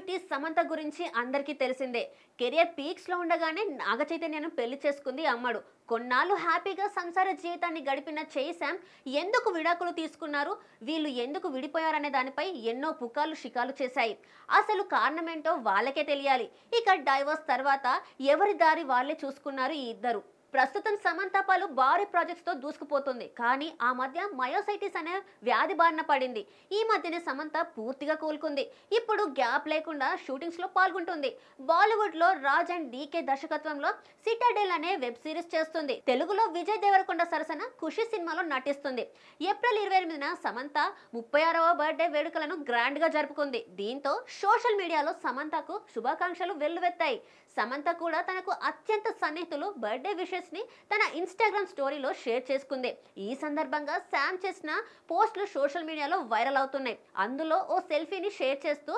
beauty Samantha గురించి అందరికీ తెలిసిందే కెరియర్ పీక్స్లో ఉండగానే నాగ చైతన్యను పెళ్లి చేసుకుంది అమ్మడు కొన్నాళ్ళు హ్యాపీగా సంసార జీవితాన్ని గడిపిన చేశాం ఎందుకు విడాకులు తీసుకున్నారు వీళ్ళు ఎందుకు విడిపోయారనే దానిపై ఎన్నో పుకాలు షికాలు చేశాయి అసలు కారణమేంటో వాళ్ళకే తెలియాలి ఇక డైవర్స్ తర్వాత ఎవరి దారి వాళ్ళే చూసుకున్నారు ఈ ఇద్దరు ప్రస్తుతం సమంత పలు భారీ ప్రాజెక్ట్స్తో దూసుకుపోతుంది కానీ ఆ మధ్య మయోసైటిస్ అనే వ్యాధి బారిన పడింది ఈ మధ్యనే సమంత పూర్తిగా కోలుకుంది ఇప్పుడు గ్యాప్ లేకుండా షూటింగ్స్లో పాల్గొంటుంది బాలీవుడ్లో రాజ్ అండ్ డీకే దర్శకత్వంలో సిటాడెల్ అనే వెబ్ సిరీస్ చేస్తుంది తెలుగులో విజయ్ దేవరకొండ సరసన ఖుషి సినిమాలో నటిస్తుంది ఏప్రిల్ ఇరవై ఎనిమిదిన సమంత ముప్పై ఆరవ బర్త్డే వేడుకలను గ్రాండ్గా జరుపుకుంది దీంతో సోషల్ మీడియాలో సమంతకు శుభాకాంక్షలు వెల్లువెత్తాయి సమంత కూడా తనకు అత్యంత సన్నిహితులు బర్త్డే విషయం ని తన ఇన్స్టాగ్రామ్ స్టోరీలో షేర్ చేసుకుంది ఈ సందర్భంగా శామ్ చేసిన పోస్టులు సోషల్ మీడియాలో వైరల్ అవుతున్నాయి అందులో ఓ సెల్ఫీని షేర్ చేస్తూ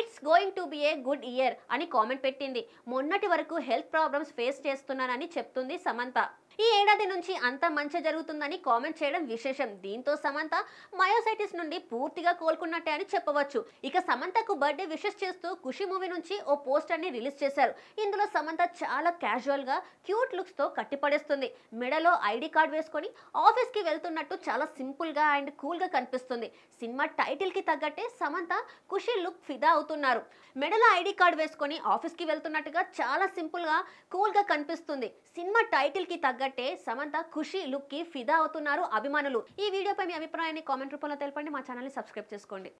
it's going to be a good year అని కామెంట్ పెట్టింది మొన్నటి వరకు హెల్త్ ప్రాబ్లమ్స్ ఫేస్ చేస్తున్నానని చెప్తుంది సమంత ఈ ఏడాది నుంచి అంత మంచి జరుగుతుందని కామెంట్ చేయడం విశేషం దీంతో సమంత మయోసైటిస్ నుండి పూర్తిగా కోలుకున్నట్టే అని చెప్పవచ్చు ఇక సమంతకు బర్త్డే విషెస్ చేస్తూ ఖుషి మూవీ నుంచి ఓ పోస్టర్ ని రిలీజ్ చేశారు ఇందులో సమంత చాలా క్యాజువల్ గా క్యూట్ లుక్స్ తో కట్టిపడేస్తుంది మెడలో ఐడి కార్డ్ వేసుకొని ఆఫీస్ కి వెళ్తున్నట్టు చాలా సింపుల్ గా అండ్ కూల్ గా కనిపిస్తుంది సినిమా టైటిల్ కి తగ్గట్టే సమంత ఖుషి లుక్ ఫిదా అవుతున్నారు మెడలో ఐడి కార్డ్ వేసుకొని ఆఫీస్ కి వెళ్తున్నట్టుగా చాలా సింపుల్ గా కూల్ గా కనిపిస్తుంది సినిమా టైటిల్ కి తగ్గ తగ్గట్టే సమంత ఖుషి లుక్ కి ఫిదా అవుతున్నారు అభిమానులు ఈ వీడియోపై మీ అభిప్రాయాన్ని కామెంట్ రూపంలో తెలపండి మా ఛానల్ని సబ్స్క్రైబ్ చేసుకోండి